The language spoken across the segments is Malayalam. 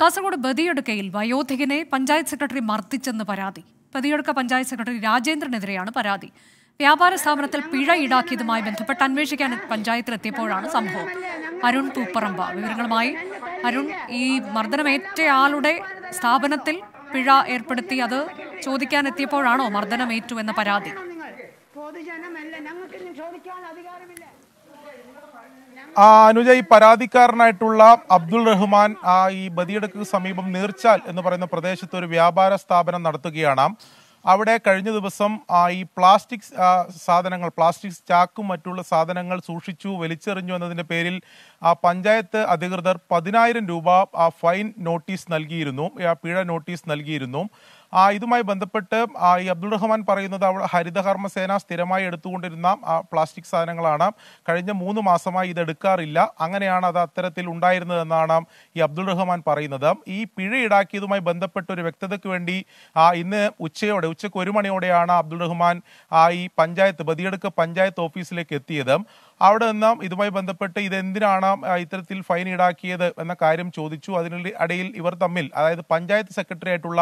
കാസർഗോഡ് ബദിയടുക്കയിൽ വയോധികനെ പഞ്ചായത്ത് സെക്രട്ടറി മർദ്ദിച്ചെന്ന് പരാതി ബദിയടുക്ക പഞ്ചായത്ത് സെക്രട്ടറി രാജേന്ദ്രനെതിരെയാണ് പരാതി വ്യാപാര സ്ഥാപനത്തിൽ പിഴ ഈടാക്കിയതുമായി ബന്ധപ്പെട്ട് അന്വേഷിക്കാൻ പഞ്ചായത്തിലെത്തിയപ്പോഴാണ് സംഭവം അരുൺ പൂപ്പറമ്പ വിവരങ്ങളുമായി അരുൺ ഈ മർദ്ദനമേറ്റയാളുടെ സ്ഥാപനത്തിൽ പിഴ ഏർപ്പെടുത്തി അത് ചോദിക്കാൻ എത്തിയപ്പോഴാണോ മർദ്ദനമേറ്റു എന്ന പരാതി പൊതുജനമല്ല ഞങ്ങൾക്ക് ചോദിക്കാൻ അധികാരമില്ല ആ അനുജ ഈ പരാതിക്കാരനായിട്ടുള്ള അബ്ദുൾ റഹ്മാൻ ആ ഈ ബദിയടക്ക് സമീപം നീർച്ചാൽ എന്ന് പറയുന്ന പ്രദേശത്ത് ഒരു വ്യാപാര സ്ഥാപനം നടത്തുകയാണ് അവിടെ കഴിഞ്ഞ ദിവസം ആ ഈ പ്ലാസ്റ്റിക് സാധനങ്ങൾ പ്ലാസ്റ്റിക് ചാക്കും മറ്റുള്ള സാധനങ്ങൾ സൂക്ഷിച്ചു വലിച്ചെറിഞ്ഞു എന്നതിൻ്റെ പേരിൽ ആ പഞ്ചായത്ത് അധികൃതർ പതിനായിരം രൂപ ആ ഫൈൻ നോട്ടീസ് നൽകിയിരുന്നു പിഴ നോട്ടീസ് നൽകിയിരുന്നു ആ ഇതുമായി ബന്ധപ്പെട്ട് ഈ അബ്ദുൾ റഹ്മാൻ പറയുന്നത് അവിടെ ഹരിതകർമ്മസേന സ്ഥിരമായി എടുത്തുകൊണ്ടിരുന്ന ആ പ്ലാസ്റ്റിക് സാധനങ്ങളാണ് കഴിഞ്ഞ മൂന്ന് മാസമായി ഇത് എടുക്കാറില്ല അങ്ങനെയാണ് അത് അത്തരത്തിൽ ഉണ്ടായിരുന്നതെന്നാണ് ഈ അബ്ദുൾ റഹ്മാൻ പറയുന്നത് ഈ പിഴ ഈടാക്കിയതുമായി ബന്ധപ്പെട്ട് ഒരു വ്യക്തതയ്ക്ക് വേണ്ടി ആ ഇന്ന് ഉച്ചയോടെ ഉച്ചയ്ക്ക് ഒരു മണിയോടെയാണ് അബ്ദുൾ റഹ്മാൻ ആ ഈ പഞ്ചായത്ത് ബദിയടുക്ക പഞ്ചായത്ത് ഓഫീസിലേക്ക് എത്തിയത് അവിടെ നിന്നും ഇതുമായി ബന്ധപ്പെട്ട് ഇതെന്തിനാണ് ഇത്തരത്തിൽ ഫൈൻ ഈടാക്കിയത് എന്ന കാര്യം ചോദിച്ചു അതിനിടയിൽ ഇവർ തമ്മിൽ അതായത് പഞ്ചായത്ത് സെക്രട്ടറി ആയിട്ടുള്ള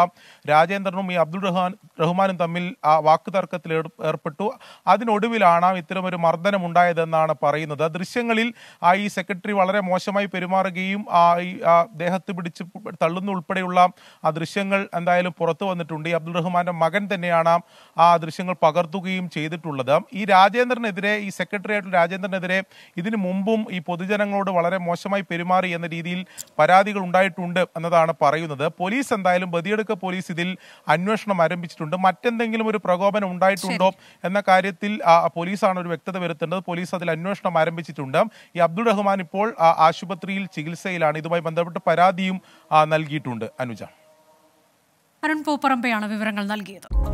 രാജേന്ദ്ര രാജേന്ദ്രനും ഈ അബ്ദുൾ റഹ്മാൻ റഹ്മാനും തമ്മിൽ ആ വാക്കുതർക്കത്തിൽ ഏർപ്പെട്ടു അതിനൊടുവിലാണ് ഇത്തരമൊരു മർദ്ദനം ഉണ്ടായതെന്നാണ് പറയുന്നത് ദൃശ്യങ്ങളിൽ ആ ഈ സെക്രട്ടറി വളരെ മോശമായി പെരുമാറുകയും ആ ഈ ദേഹത്ത് പിടിച്ച് തള്ളുന്ന ഉൾപ്പെടെയുള്ള ആ ദൃശ്യങ്ങൾ എന്തായാലും പുറത്തു വന്നിട്ടുണ്ട് ഈ അബ്ദുൾ റഹ്മാന്റെ മകൻ തന്നെയാണ് ആ ദൃശ്യങ്ങൾ പകർത്തുകയും ചെയ്തിട്ടുള്ളത് ഈ രാജേന്ദ്രനെതിരെ ഈ സെക്രട്ടറി രാജേന്ദ്രനെതിരെ ഇതിനു മുമ്പും ഈ പൊതുജനങ്ങളോട് വളരെ മോശമായി പെരുമാറി എന്ന രീതിയിൽ പരാതികൾ ഉണ്ടായിട്ടുണ്ട് എന്നതാണ് പറയുന്നത് പോലീസ് എന്തായാലും ബദിയെടുക്ക പോലീസ് ഇതിൽ അന്വേഷണം ആരംഭിച്ചിട്ടുണ്ട് മറ്റെന്തെങ്കിലും ഒരു പ്രകോപനം ഉണ്ടായിട്ടുണ്ടോ എന്ന കാര്യത്തിൽ പോലീസാണ് ഒരു വ്യക്തത വരുത്തേണ്ടത് പോലീസ് അതിൽ അന്വേഷണം ആരംഭിച്ചിട്ടുണ്ട് ഈ അബ്ദുൾ റഹ്മാൻ ഇപ്പോൾ ആശുപത്രിയിൽ ചികിത്സയിലാണ് ഇതുമായി ബന്ധപ്പെട്ട് പരാതിയും നൽകിയിട്ടുണ്ട് അനുജ അരുൺ പൂപ്പറമ്പയാണ് വിവരങ്ങൾ നൽകിയത്